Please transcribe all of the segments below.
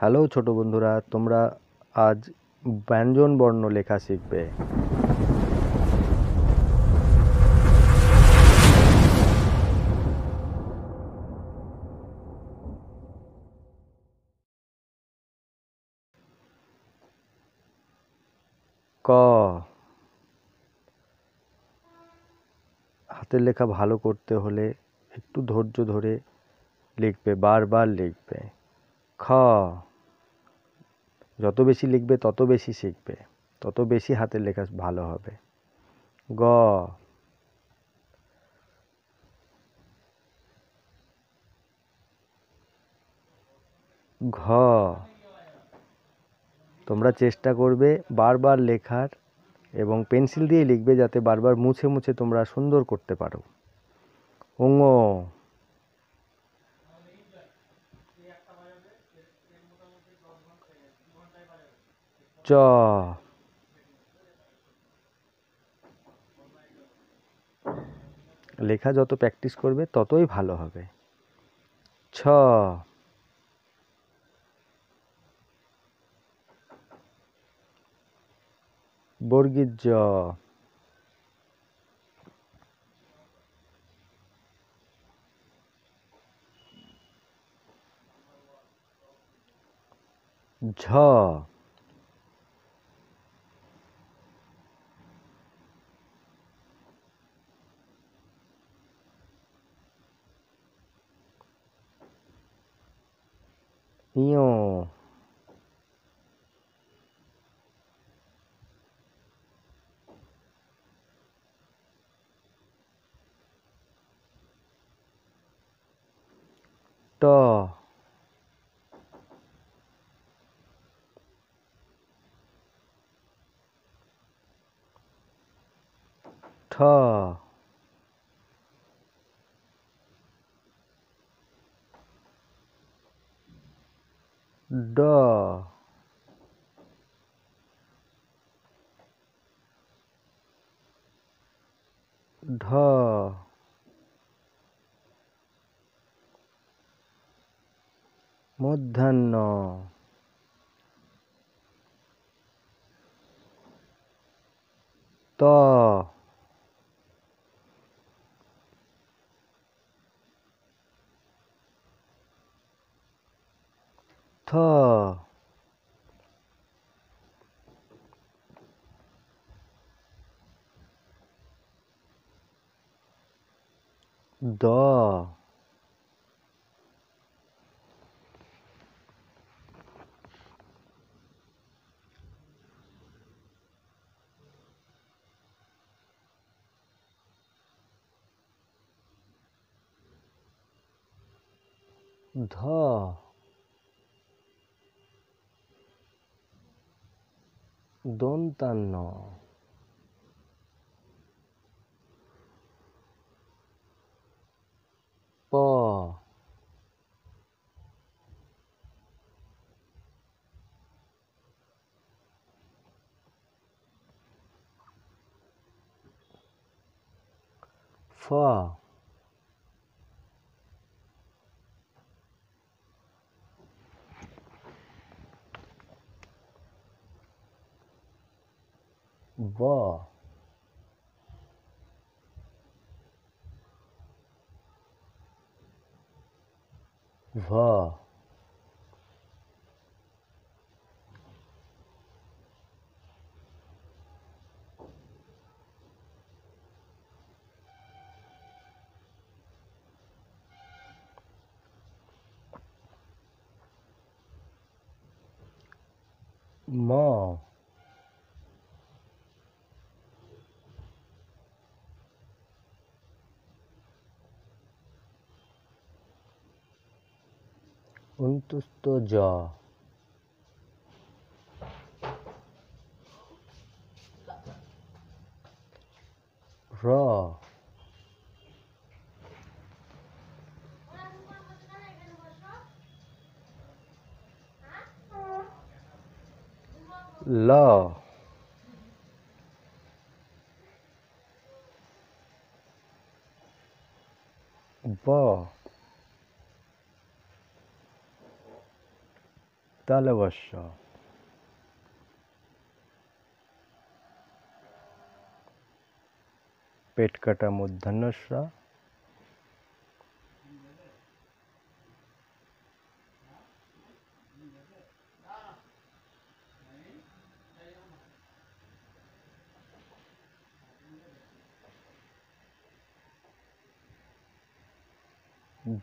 Hello ছোট বন্ধুরা তোমরা আজ ব্যঞ্জন বর্ণ লেখা শিখবে ক হাতের লেখা ভালো করতে হলে একটু ধৈর্য ধরে লিখবে বারবার লিখবে খ যত বেশি লিখবে তত বেশি শিখবে তত বেশি হাতের লেখা ভালো হবে গ ঘ তোমরা চেষ্টা করবে বারবার লেখার এবং পেন্সিল দিয়ে লিখবে যাতে বারবার মুছে মুছে তোমরা সুন্দর করতে পারো ওঙ চ লেখা যত প্র্যাকটিস করবে ততই ভালো হবে ছ বর্গীত জ ঝ 이요 떠 터. ड ढ मध्यान्न त 좋다. 다. 다. Don Bah. va va उन्तुस्त जा ra la طلب الشاه পেট কাটা মধ্যাহ্নস্রা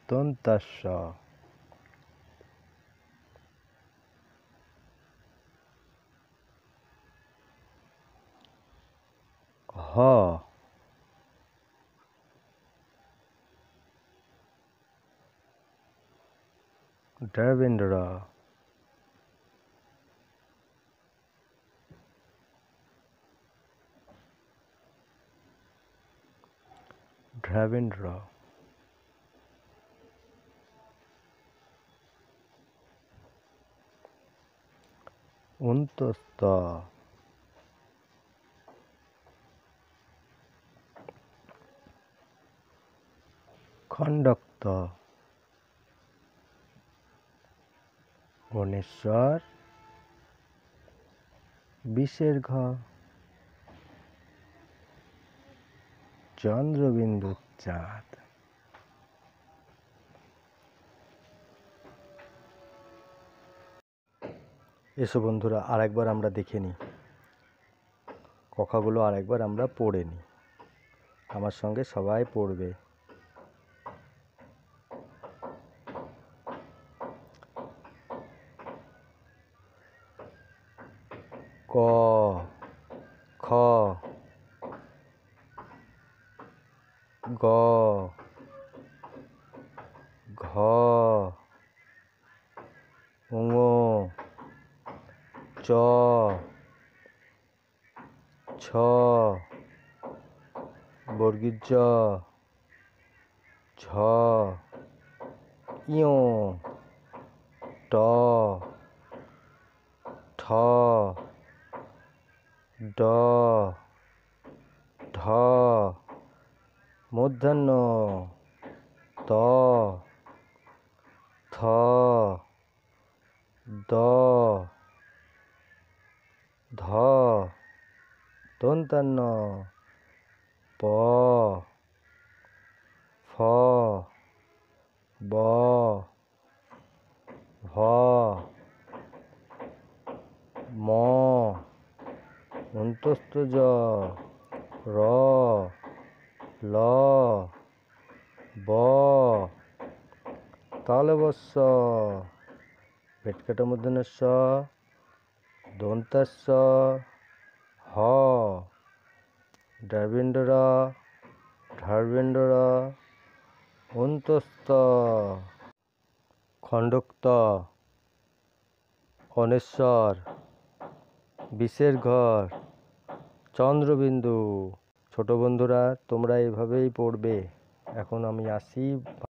দন্তাস্বা ह हाँ। देवेंद्र ध्रविंद्र उन्तस्त খণ্ডক্ত গণেশ্বর বিশের ঘ চন্দ্রবিন্দু চাঁদ এসো বন্ধুরা আরেকবার আমরা দেখে নিই কথাগুলো আরেকবার আমরা পড়ে নিই আমার সঙ্গে সবাই পড়বে ग घ ঙ च छ বর্গির জ ঝ ইয় ট ঠ ড ঢ मूर्धन त थ द ध दुंतन प फ ब भ म उन्तुस्तुज र ল ব তাহলে বস পেটকাটার মধ্যে স দন্ত হ ড্রাবিন্ডর ঢারবিন্ডর অন্তস্ত খণ্ডক্ত অনেশ্বর বিশের ঘর চন্দ্রবিন্দু ছোট বন্ধুরা তোমরা এভাবেই পড়বে এখন আমি আসি